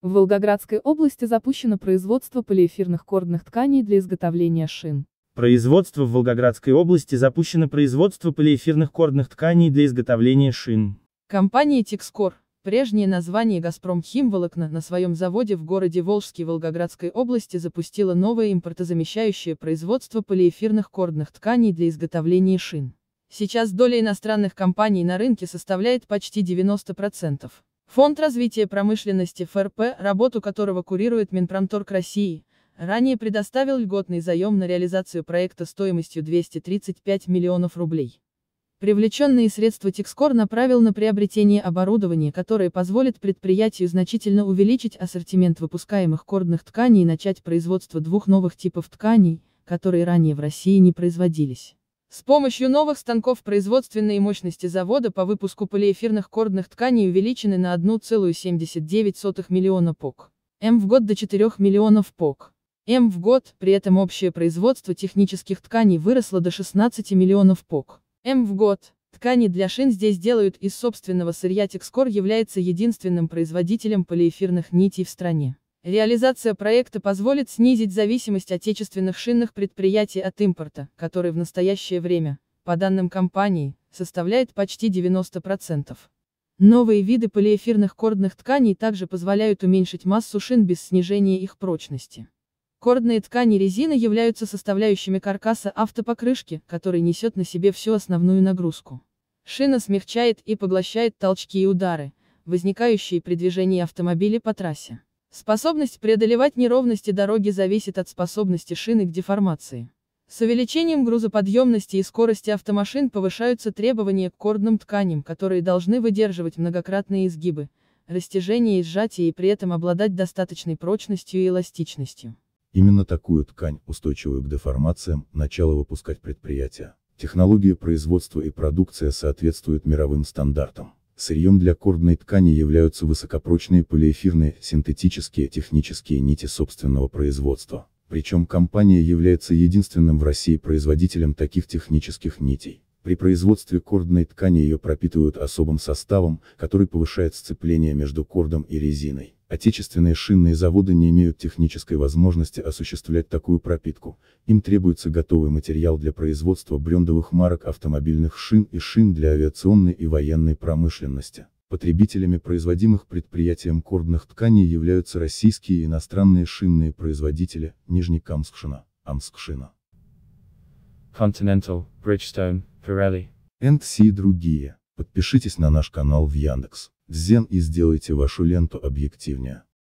В Волгоградской области запущено производство полиэфирных кордных тканей для изготовления шин. Производство в Волгоградской области запущено производство полиэфирных кордных тканей для изготовления шин. Компания «Тикскор», прежнее название «Газпром Химволокна» на своем заводе в городе Волжский Волгоградской области запустила новое импортозамещающее производство полиэфирных кордных тканей для изготовления шин. Сейчас доля иностранных компаний на рынке составляет почти 90%. Фонд развития промышленности ФРП, работу которого курирует Минпромторг России, ранее предоставил льготный заем на реализацию проекта стоимостью 235 миллионов рублей. Привлеченные средства Тикскор направил на приобретение оборудования, которое позволит предприятию значительно увеличить ассортимент выпускаемых кордных тканей и начать производство двух новых типов тканей, которые ранее в России не производились. С помощью новых станков производственные мощности завода по выпуску полиэфирных кордных тканей увеличены на 1,79 миллиона ПОК. М в год до 4 миллионов ПОК. М в год, при этом общее производство технических тканей выросло до 16 миллионов ПОК. М в год. Ткани для шин здесь делают из собственного сырья Текскор является единственным производителем полиэфирных нитей в стране. Реализация проекта позволит снизить зависимость отечественных шинных предприятий от импорта, который в настоящее время, по данным компании, составляет почти 90%. Новые виды полиэфирных кордных тканей также позволяют уменьшить массу шин без снижения их прочности. Кордные ткани резины являются составляющими каркаса автопокрышки, который несет на себе всю основную нагрузку. Шина смягчает и поглощает толчки и удары, возникающие при движении автомобиля по трассе. Способность преодолевать неровности дороги зависит от способности шины к деформации. С увеличением грузоподъемности и скорости автомашин повышаются требования к кордным тканям, которые должны выдерживать многократные изгибы, растяжение и сжатие и при этом обладать достаточной прочностью и эластичностью. Именно такую ткань, устойчивую к деформациям, начало выпускать предприятие. Технология производства и продукция соответствуют мировым стандартам. Сырьем для кордной ткани являются высокопрочные полиэфирные, синтетические технические нити собственного производства. Причем компания является единственным в России производителем таких технических нитей. При производстве кордной ткани ее пропитывают особым составом, который повышает сцепление между кордом и резиной. Отечественные шинные заводы не имеют технической возможности осуществлять такую пропитку, им требуется готовый материал для производства брендовых марок автомобильных шин и шин для авиационной и военной промышленности. Потребителями производимых предприятием кордных тканей являются российские и иностранные шинные производители, Нижнекамскшина, Амскшина. Continental, Bridgestone, Pirelli. NC и другие. Подпишитесь на наш канал в Яндекс. Дзен и сделайте вашу ленту объективнее.